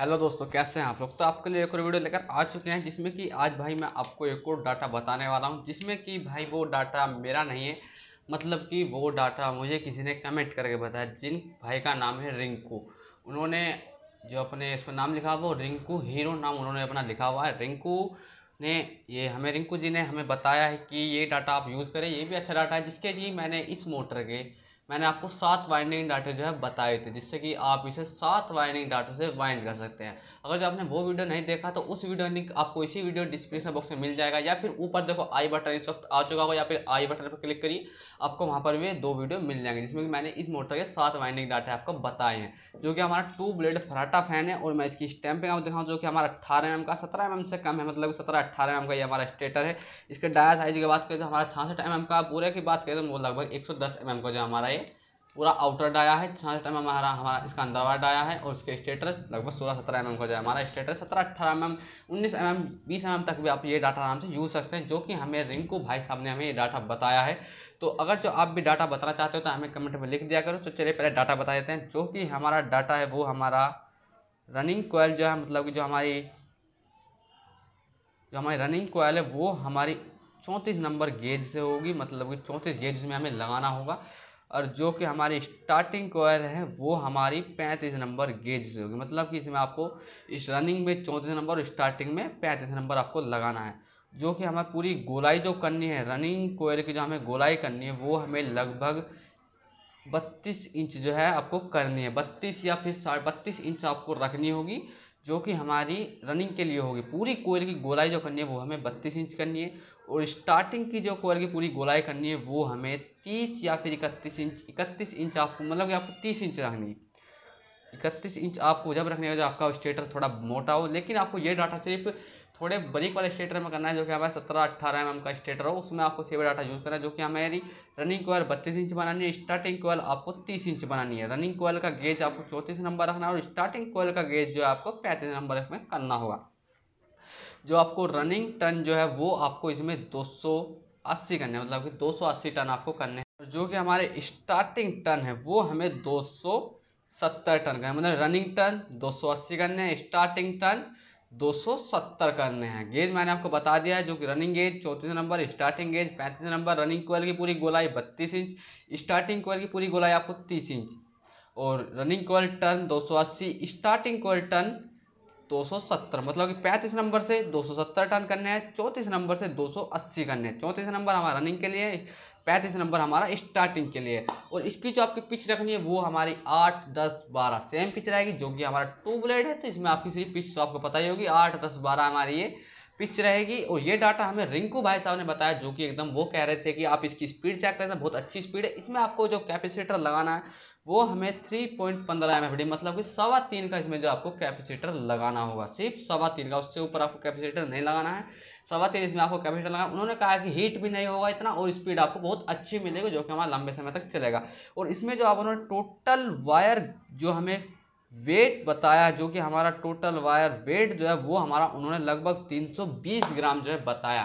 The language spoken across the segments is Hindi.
हेलो दोस्तों कैसे हैं आप लोग तो आपके लिए एक और वीडियो लेकर आ चुके हैं जिसमें कि आज भाई मैं आपको एक और डाटा बताने वाला हूं जिसमें कि भाई वो डाटा मेरा नहीं है मतलब कि वो डाटा मुझे किसी ने कमेंट करके बताया जिन भाई का नाम है रिंकू उन्होंने जो अपने इस पर नाम लिखा हुआ वो रिंकू हीरो नाम उन्होंने अपना लिखा हुआ है रिंकू ने ये हमें रिंकू जी ने हमें बताया है कि ये डाटा आप यूज़ करें ये भी अच्छा डाटा है जिसके लिए मैंने इस मोटर के मैंने आपको सात वाइंडिंग डाटे जो है बताए थे जिससे कि आप इसे सात वाइंडिंग डाटो से वाइंड कर सकते हैं अगर जो आपने वो वीडियो नहीं देखा तो उस वीडियो लिंक आपको इसी वीडियो डिस्क्रिप्शन बॉक्स में मिल जाएगा या फिर ऊपर देखो आई बटन इस वक्त आ चुका होगा या फिर आई बटन पर क्लिक करिए आपको वहाँ पर भी दो वीडियो मिल जाएंगे जिसमें कि मैंने इस मोटर के सात वाइंडिंग डाटे आपको बताए हैं जो कि हमारा टू ब्लेड फराटा फैन है और मैं इसकी स्टैंपिंग आपको दिखाऊँ जो कि हमारा अट्ठारह एम का सत्रह एम से कम है मतलब सत्रह अट्ठारह एम का ये हमारा स्टेटर है इसके डाया साइज की बात करें तो हमारा छासठ एम का पूरे की बात करें तो लगभग एक सौ दस एम का जो हमारा पूरा आउटर डाया है छाछ एम हमारा हमारा इसका अंदर वाला डाया है और इसके स्टेटस लगभग सोलह सत्रह एम mm का जाए हमारा स्टेटस सत्रह अट्ठारह एम mm, एम उन्नीस एम mm, एम बीस एम एम तक भी आप ये डाटा आराम से यूज़ सकते हैं जो कि हमें रिंकू भाई साहब ने हमें ये डाटा बताया है तो अगर जो आप भी डाटा बताना चाहते हो तो हमें कमेंट में लिख दिया करो तो चलिए पहले डाटा बता देते हैं जो कि हमारा डाटा है वो हमारा रनिंग कोयल जो है मतलब कि जो हमारी जो हमारी रनिंग कोयल है वो हमारी चौंतीस नंबर गेज से होगी मतलब कि चौंतीस गेज में हमें लगाना होगा और जो कि हमारी स्टार्टिंग कोयल है वो हमारी पैंतीस नंबर गेज से होगी मतलब कि इसमें आपको इस रनिंग में चौंतीस नंबर और स्टार्टिंग में पैंतीस नंबर आपको लगाना है जो कि हमें पूरी गोलाई जो करनी है रनिंग कोयर की जो हमें गोलाई करनी है वो हमें लगभग बत्तीस इंच जो है आपको करनी है बत्तीस या फिर साढ़े बत्तीस इंच आपको रखनी होगी जो कि हमारी रनिंग के लिए होगी पूरी कोयल की गोलाई जो करनी है वो हमें बत्तीस इंच करनी है और स्टार्टिंग की जो कोयल की पूरी गोलाई करनी है वो हमें तीस या फिर इकतीस इंच इकतीस इंच आपको मतलब कि आपको तीस इंच रखनी है इकतीस इंच आपको जब रखने का जो आपका स्टेटर थोड़ा मोटा हो लेकिन आपको ये डाटा सिर्फ थोड़े बरीक वाले स्टेटर में करना है जो कि हमारे सत्रह अट्ठारह एम एम का स्टेटर हो उसमें आपको सेवर डाटा यूज़ करना है जो कि हमारी रनिंग कोयल बत्तीस इंच बनानी है स्टार्टिंग कोयल आपको तीस इंच बनानी है रनिंग कोयल का गेज आपको चौंतीस नंबर रखना है और स्टार्टिंग कोयल का गेज जो है आपको पैंतीस नंबर में करना होगा जो आपको रनिंग टन जो है वो आपको इसमें दो सौ अस्सी करने मतलब कि दो सौ अस्सी टन आपको करने हैं जो कि हमारे स्टार्टिंग टन है वो हमें दो सौ सत्तर टन है मतलब रनिंग टर्न दो सौ अस्सी करने हैं स्टार्टिंग टर्न दो सौ सत्तर करने हैं गेज मैंने आपको बता दिया है जो कि रनिंग गेज चौंतीस नंबर स्टार्टिंग गेज पैंतीस नंबर रनिंग कोयल की पूरी गोलाई बत्तीस इंच स्टार्टिंग कोयल की पूरी गोलाई आपको तीस इंच और रनिंग कोयल टर्न दो सौ अस्सी स्टार्टिंग कोयल टर्न दो सौ सत्तर मतलब कि पैंतीस नंबर से दो सौ सत्तर टर्न करने हैं चौंतीस नंबर से दो सौ अस्सी करने हैं चौंतीस नंबर हमारा रनिंग के लिए पैंतीस नंबर हमारा स्टार्टिंग के लिए और इसकी जो आपकी पिच रखनी है वो हमारी आठ दस बारह सेम पिच रहेगी जो कि हमारा टू ब्लेड है तो इसमें आपकी सिर्फ पिच तो आपको पता ही होगी आठ दस बारह हमारी ये पिच रहेगी और ये डाटा हमें रिंकू भाई साहब ने बताया जो कि एकदम वो कह रहे थे कि आप इसकी स्पीड चेक करें बहुत अच्छी स्पीड है इसमें आपको जो कैपेसिटर लगाना है वो हमें थ्री पॉइंट पंद्रह एम एफ डी मतलब कि सवा तीन का इसमें जो आपको कैपेसिटर लगाना होगा सिर्फ सवा तीन का उससे ऊपर आपको कैपेसिटर नहीं लगाना है सवा तीन इसमें आपको कैपेसिटर लगाना उन्होंने कहा कि हीट भी नहीं होगा इतना और स्पीड आपको बहुत अच्छी मिलेगी जो कि हमारा लंबे समय तक चलेगा और इसमें जो आप उन्होंने टोटल वायर जो हमें वेट बताया जो कि हमारा टोटल वायर वेट जो है वो हमारा उन्होंने लगभग बीस ग्राम जो है बताया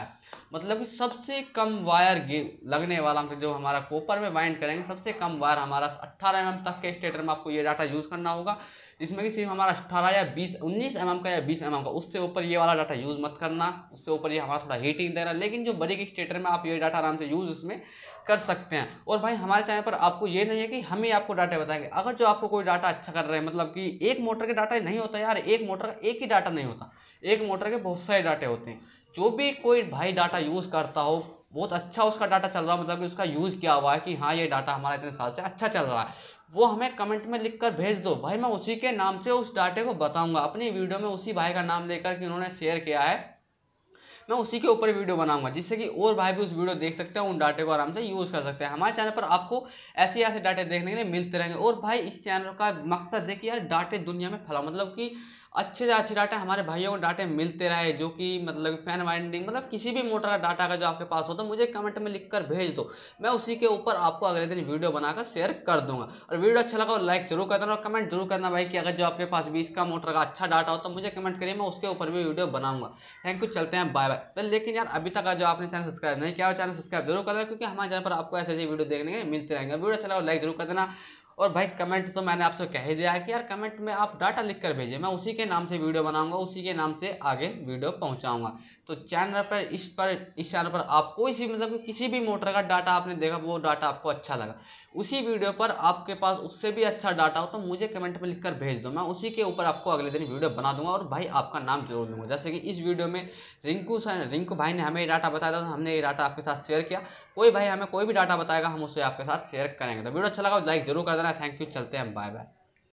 मतलब कि सबसे कम वायर लगने वाला मतलब जो हमारा कॉपर में वाइंड करेंगे सबसे कम वायर हमारा अट्ठारह एम तक के स्टेटर में आपको ये डाटा यूज़ करना होगा जिसमें कि सिर्फ हमारा अट्ठारह या बीस उन्नीस एम का या बीस एम का उससे ऊपर ये वाला डाटा यूज़ मत करना उससे ऊपर ये हमारा थोड़ा हीटिंग दे रहा है लेकिन जो बड़े के स्टेटर में आप ये डाटा आराम से यूज़ उसमें कर सकते हैं और भाई हमारे चैनल पर आपको ये नहीं है कि हम ही आपको डाटा बताएंगे अगर जो आपको कोई डाटा अच्छा कर रहे हैं मतलब कि एक मोटर के डाटा नहीं होता यार एक मोटर एक ही डाटा नहीं होता एक मोटर के बहुत सारे डाटे होते हैं जो भी कोई भाई डाटा यूज़ करता हो बहुत अच्छा उसका डाटा चल रहा है मतलब कि उसका यूज़ किया हुआ है कि हाँ ये डाटा हमारा इतने साल से अच्छा चल रहा है वो हमें कमेंट में लिख कर भेज दो भाई मैं उसी के नाम से उस डाटे को बताऊंगा अपनी वीडियो में उसी भाई का नाम लेकर कि उन्होंने शेयर किया है मैं उसी के ऊपर वीडियो बनाऊंगा जिससे कि और भाई भी उस वीडियो देख सकते हैं उन डाटे को आराम से यूज़ कर सकते हैं हमारे चैनल पर आपको ऐसे ऐसे डाटे देखने के लिए मिलते रहेंगे और भाई इस चैनल का मकसद है कि यार डाटे दुनिया में फैला मतलब कि अच्छे से अच्छे डाटा हमारे भाइयों को डाटे मिलते रहे जो कि मतलब फैन वाइंडिंग मतलब किसी भी मोटर का डाटा का जो आपके पास हो तो मुझे कमेंट में लिख कर भेज दो मैं उसी के ऊपर आपको अगले दिन वीडियो बनाकर शेयर कर दूंगा और वीडियो अच्छा लगा लाइक जरूर कर देना और कमेंट जरूर करना भाई कि अगर जो आपके पास भी इसका मोटर का अच्छा डाटा हो तो मुझे कमेंट करिए मैं उसके ऊपर भी वीडियो बनाऊंगा थैंक यू चलते हैं बाय बाय तो लेकिन यार अभी तक जो आपने चैनल सब्सक्राइब नहीं किया चैनल सब्सक्राइब जरूर कर देना क्योंकि हमारे चैनल पर आपको ऐसे ऐसे वीडियो देखने के लिए मिलते रहेंगे वीडियो अच्छा लगा लाइक जरूर कर देना और भाई कमेंट तो मैंने आपसे कह ही दिया है कि यार कमेंट में आप डाटा लिख कर भेजिए मैं उसी के नाम से वीडियो बनाऊंगा उसी के नाम से आगे वीडियो पहुंचाऊंगा तो चैनल पर इस पर इस चैनल पर आप कोई सी मतलब कि किसी भी मोटर का डाटा आपने देखा वो डाटा आपको अच्छा लगा उसी वीडियो पर आपके पास उससे भी अच्छा डाटा हो तो मुझे कमेंट में लिखकर भेज दो मैं उसी के ऊपर आपको अगले दिन वीडियो बना दूंगा और भाई आपका नाम जरूर लूँगा जैसे कि इस वीडियो में रिंकू सर रिंकू भाई ने हमें ये डाटा बताया था तो हमने ये डाटा आपके साथ शेयर किया कोई भाई हमें कोई भी डाटा बताएगा हम उसे आपके साथ शेयर करेंगे तो वीडियो अच्छा लगा लाइक जरूर कर लग थैंक यू चलते हैं बाय बाय